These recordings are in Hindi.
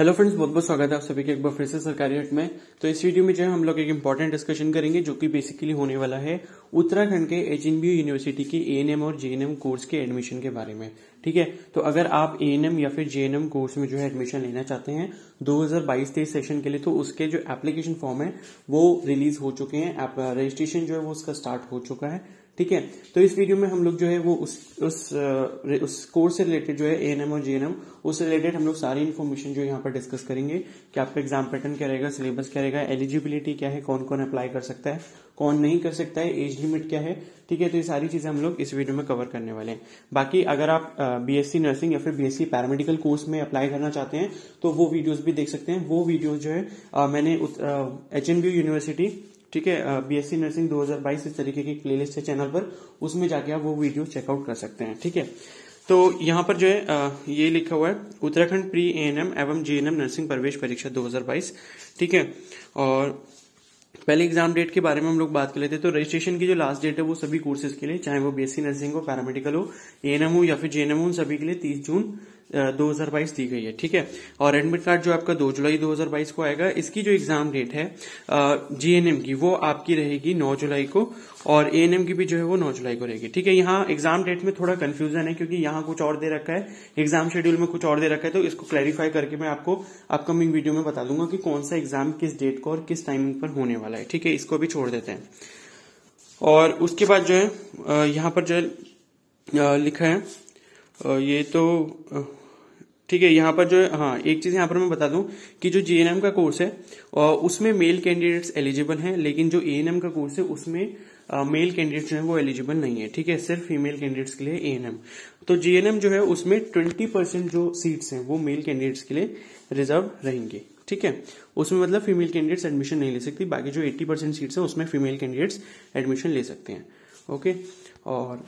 हेलो फ्रेंड्स बहुत बहुत स्वागत है आप सभी के एक बार फिर से सरकारी हट में तो इस वीडियो में जो है हम लोग एक इम्पॉर्टेंट डिस्कशन करेंगे जो कि बेसिकली होने वाला है उत्तराखंड के एच यूनिवर्सिटी के एएनएम और जेएनएम कोर्स के एडमिशन के बारे में ठीक है तो अगर आप ए या फिर जे कोर्स में जो है एडमिशन लेना चाहते हैं 2022 हजार सेशन के लिए तो उसके जो एप्लीकेशन फॉर्म है वो रिलीज हो चुके हैं रजिस्ट्रेशन uh, जो है वो उसका स्टार्ट हो चुका है ठीक है तो इस वीडियो में हम लोग जो है वो उस उस uh, उस कोर्स से रिलेटेड जो है एएनएम और जेएनएम उससे रिलेटेड हम लोग सारी इन्फॉर्मेशन जो यहाँ पर डिस्कस करेंगे कि आपका एग्जाम पैटर्न क्या रहेगा सिलेबस क्या रहेगा एलिजिबिलिटी क्या है कौन कौन अप्लाई कर सकता है कौन नहीं कर सकता है एज लिमिट क्या है ठीक है तो ये सारी चीजें हम लोग इस वीडियो में कवर करने वाले हैं बाकी अगर आप बीएससी नर्सिंग या फिर बीएससी पैरामेडिकल कोर्स में अप्लाई करना चाहते हैं तो वो वीडियोज भी देख सकते हैं वो वीडियो जो है आ, मैंने एच एन यूनिवर्सिटी ठीक है बीएससी नर्सिंग 2022 इस तरीके की प्लेलिस्ट है चैनल पर उसमें जाके आप वो वीडियो चेकआउट कर सकते हैं ठीक है तो यहाँ पर जो है ये लिखा हुआ है उत्तराखंड प्री एएनएम एवं जीएनएम नर्सिंग प्रवेश परीक्षा 2022 ठीक है और पहले एग्जाम डेट के बारे में हम लोग बात कर लेते हैं तो रजिस्ट्रेशन की जो लास्ट डेट है वो सभी कोर्सेज के लिए चाहे वो बीएससी नर्सिंग हो पैरामेडिकल हो एनएम हो या फिर जेएनएम हो उन सभी के लिए तीस जून 2022 दी गई है ठीक है और एडमिट कार्ड जो आपका 2 जुलाई 2022 को आएगा इसकी जो एग्जाम डेट है जीएनएम की वो आपकी रहेगी 9 जुलाई को और एएनएम की भी जो है वो 9 जुलाई को रहेगी ठीक है यहाँ एग्जाम डेट में थोड़ा कंफ्यूजन है क्योंकि यहाँ कुछ और दे रखा है एग्जाम शेड्यूल में कुछ और दे रखा है तो इसको क्लैरिफाई करके मैं आपको अपकमिंग वीडियो में बता दूंगा कि कौन सा एग्जाम किस डेट को और किस टाइमिंग पर होने वाला है ठीक है इसको भी छोड़ देते हैं और उसके बाद जो है यहाँ पर जो है लिखा है ये तो ठीक है यहाँ पर जो हाँ एक चीज यहाँ पर मैं बता दूं कि जो जेएनएम का कोर्स है उसमें मेल कैंडिडेट्स एलिजिबल हैं लेकिन जो एएनएम का कोर्स है उसमें मेल कैंडिडेट्स जो है वो एलिजिबल नहीं है ठीक है सिर्फ फीमेल कैंडिडेट्स के लिए एएनएम तो जेएनएम जो है उसमें ट्वेंटी परसेंट जो सीट्स हैं वो मेल कैंडिडेट्स के लिए रिजर्व रहेंगे ठीक है उसमें मतलब फीमेल कैंडिडेट्स एडमिशन नहीं ले सकती बाकी जो एट्टी परसेंट सीट्स हैं उसमें फीमेल कैंडिडेट्स एडमिशन ले सकते हैं ओके और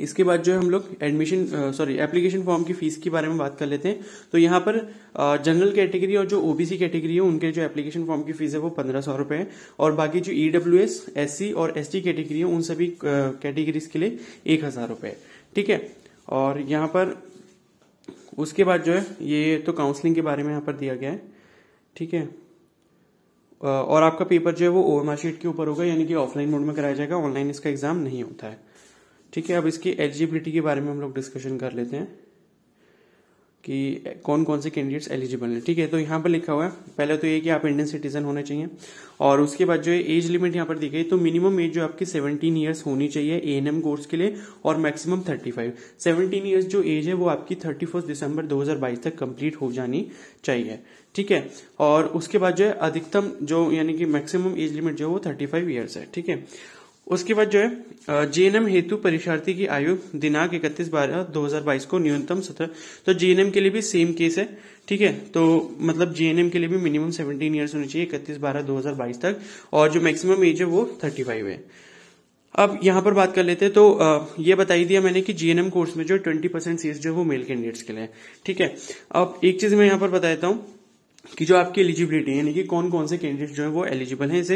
इसके बाद जो है हम लोग एडमिशन सॉरी एप्लीकेशन फॉर्म की फीस के बारे में बात कर लेते हैं तो यहाँ पर जनरल कैटेगरी और जो ओबीसी कैटेगरी है उनके जो एप्लीकेशन फॉर्म की फीस है वो पंद्रह सौ रुपए है और बाकी जो ईडब्ल्यू एस एस सी और एस टी कैटेगरी है उन सभी कैटेगरीज के लिए एक हजार रुपए ठीक है और यहाँ पर उसके बाद जो है ये तो काउंसलिंग के बारे में यहाँ पर दिया गया है ठीक है और आपका पेपर जो है वो ओवर मार्कशीट के ऊपर होगा यानी कि ऑफलाइन मोड में कराया जाएगा ऑनलाइन इसका एग्जाम नहीं होता है ठीक है अब इसकी एलिजिबिलिटी के बारे में हम लोग डिस्कशन कर लेते हैं कि कौन कौन से कैंडिडेट्स एलिजिबल हैं ठीक है तो यहाँ पर लिखा हुआ है पहले तो ये कि आप इंडियन सिटीजन होने चाहिए और उसके बाद जो है एज लिमिट यहाँ पर दी गई तो मिनिमम एज जो आपकी 17 इयर्स होनी चाहिए ए एन एम कोर्स के लिए और मैक्सिमम 35 17 इयर्स जो एज है वो आपकी 31 दिसंबर 2022 तक कंप्लीट हो जानी चाहिए ठीक है और उसके बाद जो है अधिकतम जो यानी कि मैक्सिमम एज लिमिट जो है वो थर्टी फाइव ईयर्स है ठीक है उसके बाद जो है जीएनएम हेतु परीक्षार्थी की आयु दिनांक इकतीस बारह दो हजार बाईस को न्यूनतम सत्रह तो जीएनएम के लिए भी सेम केस है ठीक है तो मतलब जीएनएम के लिए भी मिनिमम सेवनटीन ईयर्स होनी चाहिए इकतीस बारह दो हजार बाईस तक और जो मैक्सिमम एज है वो थर्टी फाइव है अब यहां पर बात कर लेते हैं तो ये बताई दिया मैंने कि जीएनएम कोर्स में जो ट्वेंटी परसेंट सीट जो है वो मेल कैंडिडेट्स के लिए ठीक है अब एक चीज मैं यहाँ पर बता देता हूँ कि जो आपकी एलिजिबिलिटी है यानी कि कौन कौन से कैंडिडेट जो है वो एलिजिबल हैं इस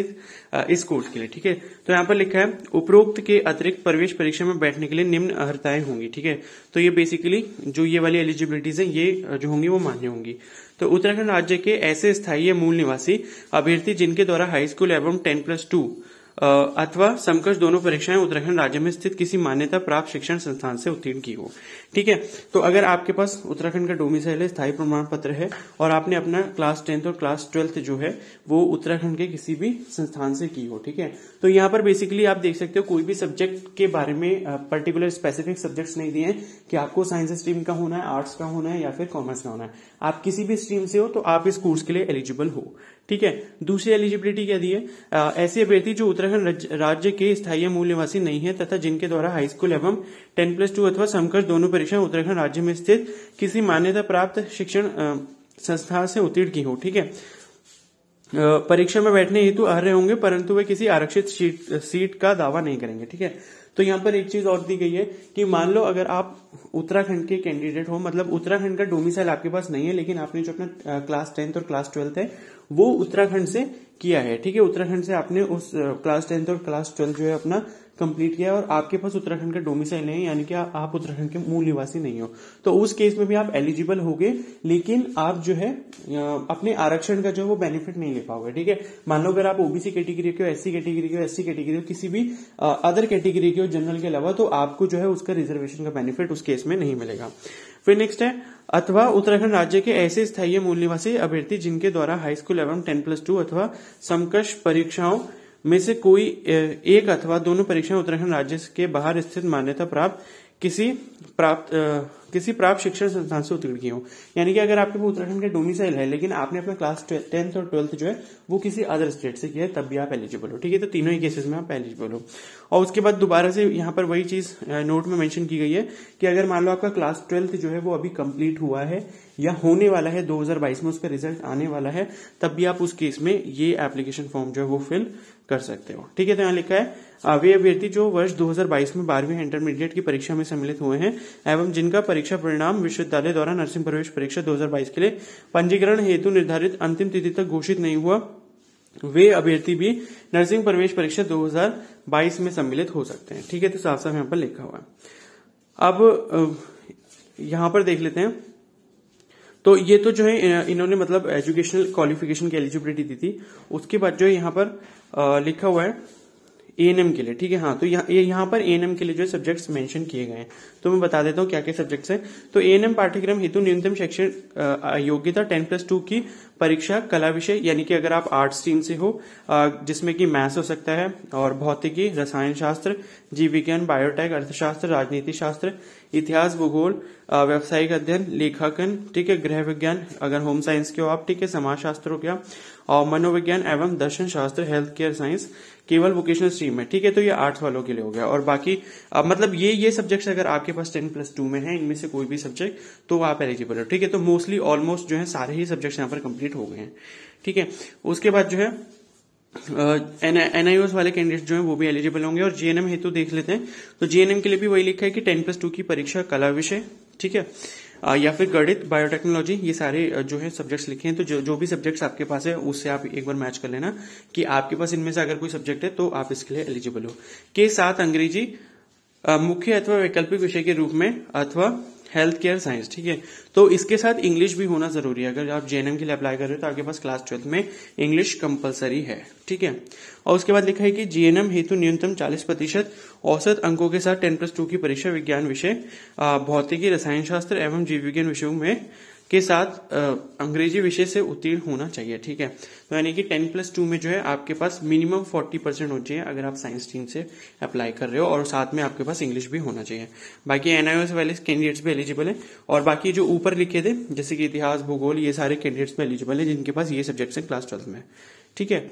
इस कोर्स के लिए ठीक है तो यहाँ पर लिखा है उपरोक्त के अतिरिक्त प्रवेश परीक्षा में बैठने के लिए निम्न अर्ताएं होंगी ठीक है तो ये बेसिकली जो ये वाली एलिजिबिलिटीज है ये जो होंगी वो मान्य होंगी तो उत्तराखंड राज्य के ऐसे स्थायी मूल निवासी अभ्यर्थी जिनके द्वारा हाईस्कूल एवं टेन प्लस टू अथवा समकक्ष दोनों परीक्षाएं उत्तराखंड राज्य में स्थित किसी मान्यता प्राप्त शिक्षण संस्थान से उत्तीर्ण की हो ठीक है तो अगर आपके पास उत्तराखंड का डोमिसाइल है स्थायी प्रमाण पत्र है और आपने अपना क्लास टेंथ और क्लास ट्वेल्थ जो है वो उत्तराखंड के किसी भी संस्थान से की हो ठीक है तो यहाँ पर बेसिकली आप देख सकते हो कोई भी सब्जेक्ट के बारे में पर्टिकुलर स्पेसिफिक सब्जेक्ट नहीं दिए कि आपको साइंस स्ट्रीम का होना है आर्ट्स का होना है या फिर कॉमर्स का होना है आप किसी भी स्ट्रीम से हो तो आप इस कोर्स के लिए एलिजिबल हो ठीक है दूसरी एलिजिबिलिटी क्या दी है ऐसे अभ्यर्थी जो उत्तराखंड राज्य के स्थायी मूल निवासी नहीं है तथा जिनके द्वारा हाईस्कूल एवं टेन प्लस टू अथवा समकर्ष दोनों परीक्षा उत्तराखंड राज्य में स्थित किसी मान्यता प्राप्त शिक्षण संस्था से उत्तीर्ण की हो ठीक है परीक्षा में बैठने हेतु रहे होंगे परंतु वे किसी आरक्षित सीट का दावा नहीं करेंगे ठीक है तो यहाँ पर एक चीज और दी गई है कि मान लो अगर आप उत्तराखंड के कैंडिडेट हो मतलब उत्तराखंड का डोमिसाइल आपके पास नहीं है लेकिन आपने जो अपना क्लास टेंथ और क्लास ट्वेल्थ है वो उत्तराखंड से किया है ठीक है उत्तराखंड से आपने उस क्लास टेंथ और क्लास ट्वेल्थ जो है अपना कंप्लीट किया और आपके पास उत्तराखंड का डोमिसाइल नहीं यानी कि आप उत्तराखंड के मूल निवासी नहीं हो तो उस केस में भी आप एलिजिबल हो गए लेकिन आप जो है अपने आरक्षण का जो है वो बेनिफिट नहीं ले पाओगे ठीक है मान लो अगर आप ओबीसी कैटेगरी के हो एससी कैटेगरी के हो एससी कैटेगरी हो किसी भी अदर कैटेगरी के हो जनरल के अलावा तो आपको जो है उसका रिजर्वेशन का बेनिफिट उस केस में नहीं मिलेगा फिर नेक्स्ट है अथवा उत्तराखंड राज्य के ऐसे स्थायी मूल निवासी अभ्यर्थी जिनके द्वारा हाई स्कूल एवं टेन प्लस टू अथवा समकक्ष परीक्षाओं में से कोई एक अथवा दोनों परीक्षाएं उत्तराखंड राज्य के बाहर स्थित मान्यता प्राप्त किसी प्राप्त आ, किसी प्राप्त शिक्षण संस्थान से उत्तीर्ण की हो यानी कि अगर आपके उत्तराखंड के डोमिसाइल है लेकिन आपने अपना क्लास टेंथ और ट्वेल्थ जो है वो किसी अदर स्टेट से किया है तब भी आप एलिजिबल हो ठीक है तो तीनों ही केसेस में आप एलिजिबल हो और उसके बाद दोबारा से यहाँ पर वही चीज नोट में मैंशन की गई है कि अगर मान लो आपका क्लास ट्वेल्थ जो है वो अभी कंप्लीट हुआ है या होने वाला है 2022 में उसका रिजल्ट आने वाला है तब भी आप उस केस में ये एप्लीकेशन फॉर्म जो है वो फिल कर सकते हो ठीक है तो यहाँ लिखा है वे अभ्यर्थी जो वर्ष 2022 में बारहवीं इंटरमीडिएट की परीक्षा में सम्मिलित हुए हैं एवं जिनका परीक्षा परिणाम विश्वविद्यालय द्वारा नर्सिंग प्रवेश परीक्षा दो के लिए पंजीकरण हेतु निर्धारित अंतिम तिथि तक घोषित नहीं हुआ वे अभ्यर्थी भी नर्सिंग प्रवेश परीक्षा 2022 में सम्मिलित हो सकते हैं ठीक है तो साफ साफ यहाँ पर लिखा हुआ है अब यहाँ पर देख लेते हैं तो ये तो जो है इन्होंने मतलब एजुकेशनल क्वालिफिकेशन की एलिजिबिलिटी दी थी उसके बाद जो है यहाँ पर लिखा हुआ है एम के लिए ठीक है हाँ तो यहाँ यहाँ पर एम के लिए जो सब्जेक्ट्स मेंशन किए गए हैं तो मैं बता देता हूँ क्या क्या सब्जेक्ट्स हैं तो एम पाठ्यक्रम हेतु न्यूनतम शैक्षण योग्यता टेन प्लस टू की परीक्षा कला विषय यानी कि अगर आप आर्ट स्ट्रीम से हो जिसमें कि मैथ्स हो सकता है और भौतिकी रसायन शास्त्र जीव विज्ञान बायोटेक अर्थशास्त्र राजनीति शास्त्र इतिहास भूगोल व्यावसायिक अध्ययन लेखाकन ठीक है गृह विज्ञान अगर होम साइंस के हो आप ठीक है समाज शास्त्र हो गया और मनोविज्ञान एवं दर्शन शास्त्र हेल्थ केयर साइंस केवल वोकेशनल स्ट्रीम में ठीक है तो ये आर्ट्स वालों के लिए हो गया और बाकी आ, मतलब ये ये सब्जेक्ट्स अगर आपके पास टेन प्लस टू में है इनमें से कोई भी सब्जेक्ट तो आप एलिजिबल हो ठीक है तो मोस्टली ऑलमोस्ट जो है सारे ही सब्जेक्ट्स यहाँ पर कंप्लीट हो गए हैं ठीक है उसके बाद जो है uh, वाले कैंडिडेट जो है वो भी एलिजिबल होंगे और जीएनएम हेतु देख लेते हैं तो जीएनएम के लिए भी वही लिखा है कि टेन प्लस टू की परीक्षा कला विषय ठीक है या फिर गणित बायोटेक्नोलॉजी ये सारे जो है सब्जेक्ट्स लिखे हैं तो जो जो भी सब्जेक्ट्स आपके पास है उससे आप एक बार मैच कर लेना कि आपके पास इनमें से अगर कोई सब्जेक्ट है तो आप इसके लिए एलिजिबल हो के साथ अंग्रेजी मुख्य अथवा वैकल्पिक विषय के रूप में अथवा हेल्थ केयर साइंस ठीक है तो इसके साथ इंग्लिश भी होना जरूरी है अगर आप जेएनएम के लिए अप्लाई कर रहे हो तो आपके पास क्लास ट्वेल्थ में इंग्लिश कंपलसरी है ठीक है और उसके बाद लिखा है कि जीएनएम हेतु न्यूनतम 40 प्रतिशत औसत अंकों के साथ 10 प्लस टू की परीक्षा विज्ञान विषय भौतिकी रसायन शास्त्र एवं जीव विज्ञान विषयों में के साथ अंग्रेजी विषय से उत्तीर्ण होना चाहिए ठीक है तो यानी कि टेन प्लस टू में जो है आपके पास मिनिमम फोर्टी परसेंट हो चाहिए अगर आप साइंस स्ट्रीम से अप्लाई कर रहे हो और साथ में आपके पास इंग्लिश भी होना चाहिए बाकी एनआईओएस वाले कैंडिडेट्स भी एलिजिबल है और बाकी जो ऊपर लिखे थे जैसे कि इतिहास भूगोल ये सारे कैंडिडेट्स में एलिजिबल है जिनके पास ये सब्जेक्ट है क्लास ट्वेल्थ में ठीक है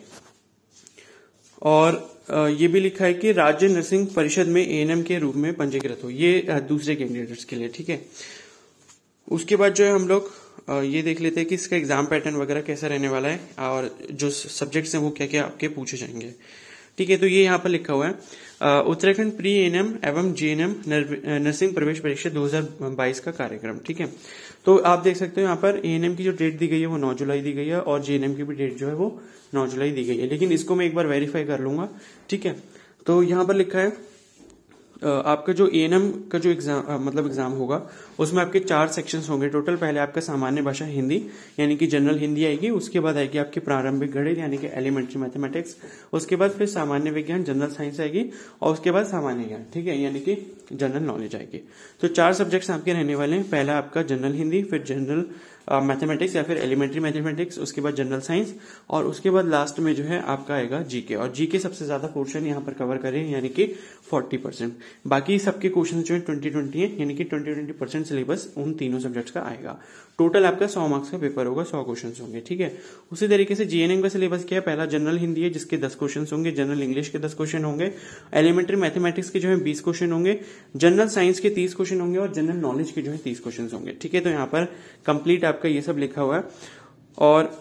और ये भी लिखा है कि राज्य नर्सिंग परिषद में एएनएम के रूप में पंजीकृत हो ये दूसरे कैंडिडेट्स के लिए ठीक है उसके बाद जो है हम लोग ये देख लेते हैं कि इसका एग्जाम पैटर्न वगैरह कैसा रहने वाला है और जो सब्जेक्ट्स हैं वो क्या क्या आपके पूछे जाएंगे ठीक है तो ये यहाँ पर लिखा हुआ है उत्तराखंड प्री एनएम एवं जेएनएम नर्सिंग प्रवेश परीक्षा 2022 का कार्यक्रम ठीक है तो आप देख सकते हो यहाँ पर एएनएम की जो डेट दी गई है वो 9 जुलाई दी गई है और एम की भी डेट जो है वो 9 जुलाई दी गई है लेकिन इसको मैं एक बार वेरीफाई कर लूंगा ठीक है तो यहाँ पर लिखा है आपका जो एएनएम का जो एग्जाम मतलब एग्जाम होगा उसमें आपके चार सेक्शन होंगे टोटल पहले आपका सामान्य भाषा हिंदी यानी कि जनरल हिंदी आएगी उसके बाद आएगी आपकी प्रारंभिक गणित यानी कि एलिमेंट्री मैथमेटिक्स उसके बाद फिर सामान्य विज्ञान जनरल साइंस आएगी और उसके बाद सामान्य ज्ञान ठीक है यानी कि जनरल नॉलेज आएगी तो चार सब्जेक्ट्स आपके रहने वाले हैं पहला आपका जनरल हिंदी फिर जनरल मैथमेटिक्स uh, या फिर एलिमेंट्री मैथमेटिक्स उसके बाद जनरल साइंस और उसके बाद लास्ट में जो है आपका आएगा जीके और जीके सबसे ज्यादा पोर्शन यहाँ पर कवर करें यानी कि 40 परसेंट बाकी सबके क्वेश्चन जो है ट्वेंटी ट्वेंटी है यानी कि ट्वेंटी ट्वेंटी परसेंट सिलेबस उन तीनों सब्जेक्ट्स का आएगा टोटल आपका सौ मार्क्स का पेपर होगा सौ क्वेश्चन होंगे ठीक है उसी तरीके से जीएनएम का सिलेबस क्या है पहला जनरल हिंदी है जिसके दस क्वेश्चन होंगे जनरल इंग्लिश के दस क्वेश्चन होंगे एलिमेंट्री मैथमेटिक्स के जो है बीस क्वेश्चन होंगे जनरल साइंस के तीस क्वेश्चन होंगे और जनरल नॉलेज के जो है तीस क्वेश्चन होंगे ठीक है तो यहाँ पर कंप्लीट आपका ये सब लिखा हुआ है और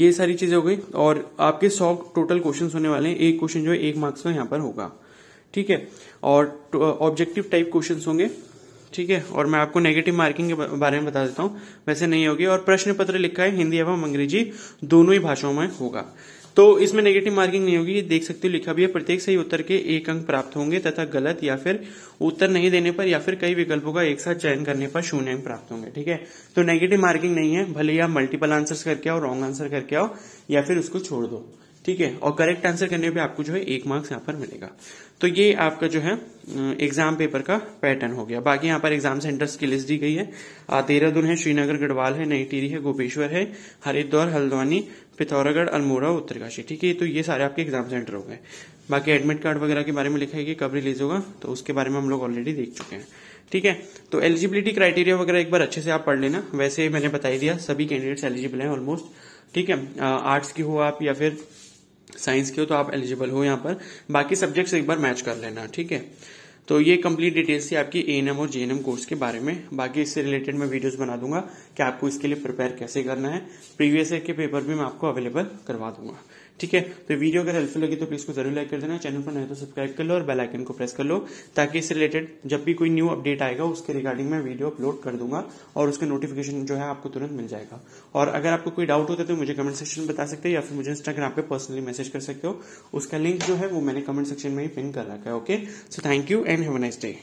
ये सारी चीजें हो गई और आपके सौ टोटल क्वेश्चन होने वाले हैं एक क्वेश्चन जो है एक मार्क्स का यहाँ पर होगा ठीक है और ऑब्जेक्टिव टाइप क्वेश्चन होंगे ठीक है और मैं आपको नेगेटिव मार्किंग के बारे में बता देता हूँ वैसे नहीं होगी और प्रश्न पत्र लिखा है हिंदी एवं अंग्रेजी दोनों ही भाषाओं में होगा तो इसमें नेगेटिव मार्किंग नहीं होगी ये देख सकते हो लिखा भी है प्रत्येक सही उत्तर के एक अंक प्राप्त होंगे तथा गलत या फिर उत्तर नहीं देने पर या फिर कई विकल्पों का एक साथ चयन करने पर शून्य अंक प्राप्त होंगे ठीक है तो नेगेटिव मार्किंग नहीं है भले ही आप मल्टीपल आंसर करके आओ रॉन्ग आंसर करके आओ या फिर उसको छोड़ दो ठीक है और करेक्ट आंसर करने पे आपको जो है एक मार्क्स यहाँ पर मिलेगा तो ये आपका जो है एग्जाम पेपर का पैटर्न हो गया बाकी यहाँ पर एग्जाम सेंटर्स की लिस्ट दी गई है देहरादून है श्रीनगर गढ़वाल है नई टिहरी है गोपेश्वर है हरिद्वार हल्द्वानी पिथौरागढ़ अल्मोड़ा उत्तरकाशी ठीक है तो ये सारे आपके एग्जाम सेंटर हो गए बाकी एडमिट कार्ड वगैरह के बारे में लिखा है कि कब रिलीज होगा तो उसके बारे में हम लोग ऑलरेडी देख चुके हैं ठीक है तो एलिजिबिलिटी क्राइटेरिया वगैरह एक बार अच्छे से आप पढ़ लेना वैसे मैंने बताई दिया सभी कैंडिडेट्स एलिजिबल हैं ऑलमोस्ट ठीक है आर्ट्स की हो आप या फिर साइंस के हो तो आप एलिजिबल हो यहाँ पर बाकी सब्जेक्ट्स एक बार मैच कर लेना ठीक है तो ये कंप्लीट डिटेल्स थी आपकी ए और जे कोर्स के बारे में बाकी इससे रिलेटेड मैं वीडियोस बना दूंगा कि आपको इसके लिए प्रिपेयर कैसे करना है प्रीवियस ईयर के पेपर भी मैं आपको अवेलेबल करवा दूंगा ठीक है तो वीडियो अगर हेल्पफुल लगी तो प्लीज को जरूर लाइक कर देना चैनल पर नहीं तो सब्सक्राइब कर लो और बेल आइकन को प्रेस कर लो ताकि इससे रिलेटेड जब भी कोई न्यू अपडेट आएगा उसके रिगार्डिंग मैं वीडियो अपलोड कर दूंगा और उसका नोटिफिकेशन जो है आपको तुरंत मिल जाएगा और अगर आपको कोई डाउट होता है तो मुझे कमेंट सेक्शन में बता सकते हो या फिर मुझे इंस्टाग्राम पर पर्सनली मैसेज कर सकते हो उसका लिंक जो है वो मैंने कमेंट सेक्शन में ही पिन कर रखा है okay so thank you and have nice day